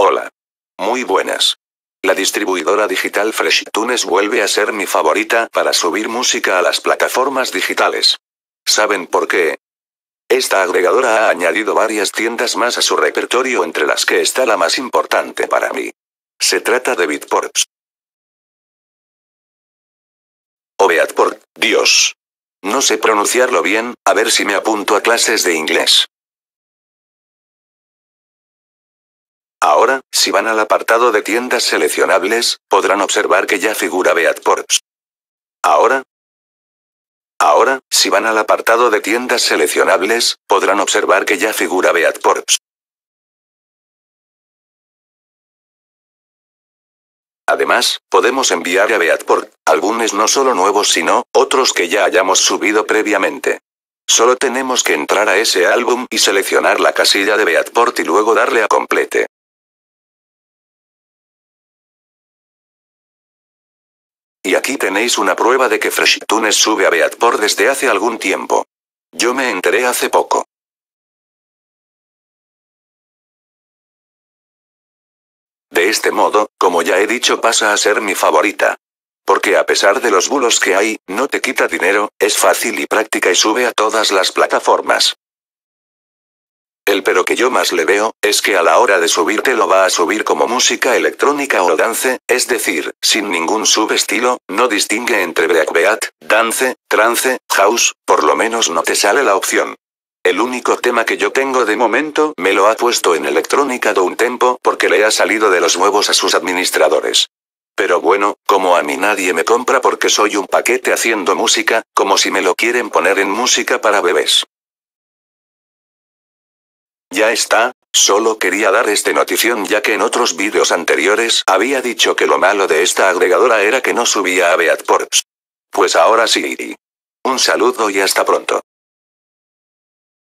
Hola. Muy buenas. La distribuidora digital FreshTunes vuelve a ser mi favorita para subir música a las plataformas digitales. ¿Saben por qué? Esta agregadora ha añadido varias tiendas más a su repertorio entre las que está la más importante para mí. Se trata de Beatports. O Beatport, Dios. No sé pronunciarlo bien, a ver si me apunto a clases de inglés. Ahora, si van al apartado de tiendas seleccionables, podrán observar que ya figura Beatports. Ahora, Ahora, si van al apartado de tiendas seleccionables, podrán observar que ya figura Beatports Además, podemos enviar a Beatport álbumes no solo nuevos sino otros que ya hayamos subido previamente. Solo tenemos que entrar a ese álbum y seleccionar la casilla de Beatport y luego darle a complete. Y aquí tenéis una prueba de que FreshTunes sube a Beatport desde hace algún tiempo. Yo me enteré hace poco. De este modo, como ya he dicho, pasa a ser mi favorita. Porque a pesar de los bulos que hay, no te quita dinero, es fácil y práctica y sube a todas las plataformas. El pero que yo más le veo, es que a la hora de subirte lo va a subir como música electrónica o dance, es decir, sin ningún subestilo, no distingue entre beat, dance, trance, house, por lo menos no te sale la opción. El único tema que yo tengo de momento me lo ha puesto en electrónica de un tempo porque le ha salido de los huevos a sus administradores. Pero bueno, como a mí nadie me compra porque soy un paquete haciendo música, como si me lo quieren poner en música para bebés. Ya está, solo quería dar este notición ya que en otros vídeos anteriores había dicho que lo malo de esta agregadora era que no subía a Beatports. Pues ahora sí. Un saludo y hasta pronto.